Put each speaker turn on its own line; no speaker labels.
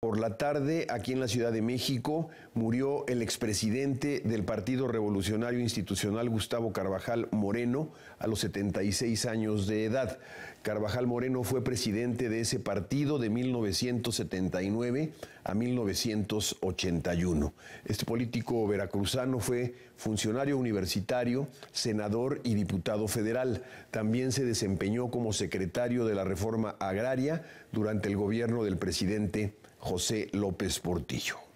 Por la tarde, aquí en la Ciudad de México, murió el expresidente del Partido Revolucionario Institucional, Gustavo Carvajal Moreno, a los 76 años de edad. Carvajal Moreno fue presidente de ese partido de 1979 a 1981. Este político veracruzano fue funcionario universitario, senador y diputado federal. También se desempeñó como secretario de la Reforma Agraria durante el gobierno del presidente José López Portillo.